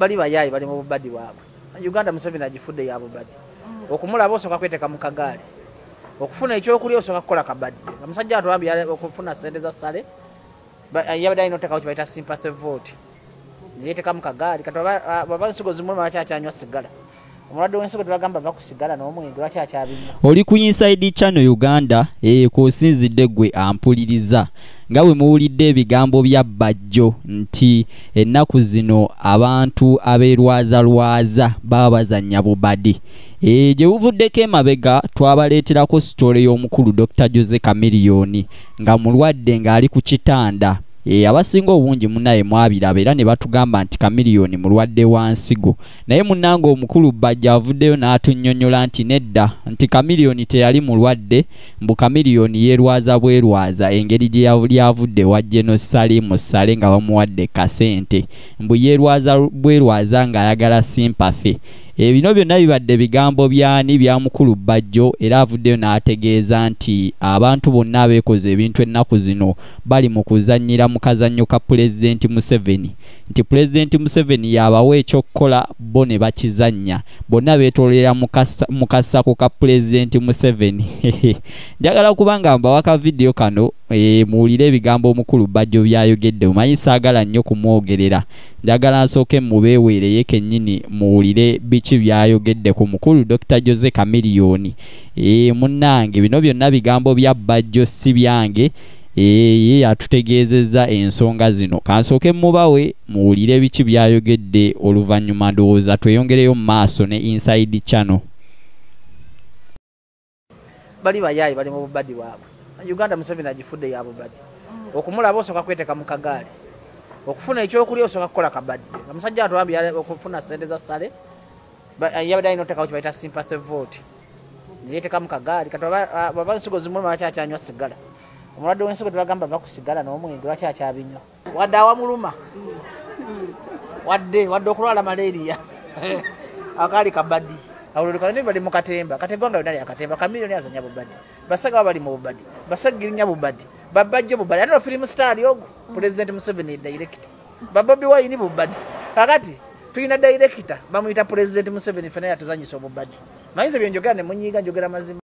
bali bayayi bali mu bubadi bwabwe uganda museveni agifudde ya bubadi okumulaba osooka kweteeka mu kagaali okufuna ekyokulya osooka kukola kabadi omusajja atwambi okufuna sente za sale yabadde ainotekao kibaita sympathy vote yeteeka mu kagaali kati aba nsigo zimulumu bakyakyanywa sigala oli ku inside channel uganda ekusinzidde gwe ampuliriza nga bwe muwulidde ebigambo bya bajjo nti ennaku zino abantu abeerwazalwaza baba bazanya bubadi e, gye buvuddeko emabega twabaleeterako sitole y'omukulu dr jose kamiliyoni nga mulwadde ng'ali ku kitanda ee abasinga obungi munaye mwabiraba era ne batugamba nti kamiliyoni mulwadde wa nsigo naye munnanga omukulu bajja avuddeyo n'atunnyonnyola nti nedda nti kamiliyoni teyali mulwadde mbu kamiliyoni yeerwaza bwerwaza engeri gye lyavudde wa genosalimu sale nga bamuwadde kasente mbu yeerwaza bwerwaza ng'ayagala simpafe ebino byonna bibadde bigambo byani bya mukulu bajjo era avuddeyo n'ategeeza nti abantu bonna abeekoze ebintu ennaku zino bali mu kuzannyira mu kazannyo ka pulezidenti museveni nti pulezidenti museveni yabawa ekyokukola bo ne bakizannya bonna beetoolera mu kasako ka pulezidenti museveni njagala kuba nga mbawa ka vidiyo kano e, muwulire ebigambo omukulu bajjo byayogedde omanyi saagala nnyo kumwogerera njagala nsooke mubeeweereyo kennyini muwulire bic ki byayogedde ku mukulu dr jose kamiliyoni eh, munnange bino byonna bigambo bya bajjo si byange eye eh, atutegeezezza ensonga zino kansooke mubawe muwulire biki byayogedde oluvannyuma ndowooza tweyongereyo mu maaso ne inside channel bali bayaayi bali mu bubadi bwabwe uganda musevi nagifudde ya bubadi mm. okumulaba osooka kweteeka mu kagaali okufuna ekyokulya osooka kukola kabadde omusajja atoba okufuna sente za sale Uh, yabadaino taka kibaita sympathy vote niyeteka mukagali katwa baba nsugo zimuma acha acha nyo sigala omulado wensugo tibagamba baku sigala no mwe gwa acha binyo wada wa muluma wadde wadde okulwala malaria akali kabadi awulo kwa nini bali mukatemba katemba nga yonali akatemba kamilioni azanya bubadi basaga bali mu bubadi basagira nya bubadi babajjo bubadi ano film star yogo president museveni director babobi wayini bubadi pakati tulina dairekita bamuyita pulezidenti museveni fena yatuzanyisa obubadi manyize byenjogera nemunyiiga njogera mazima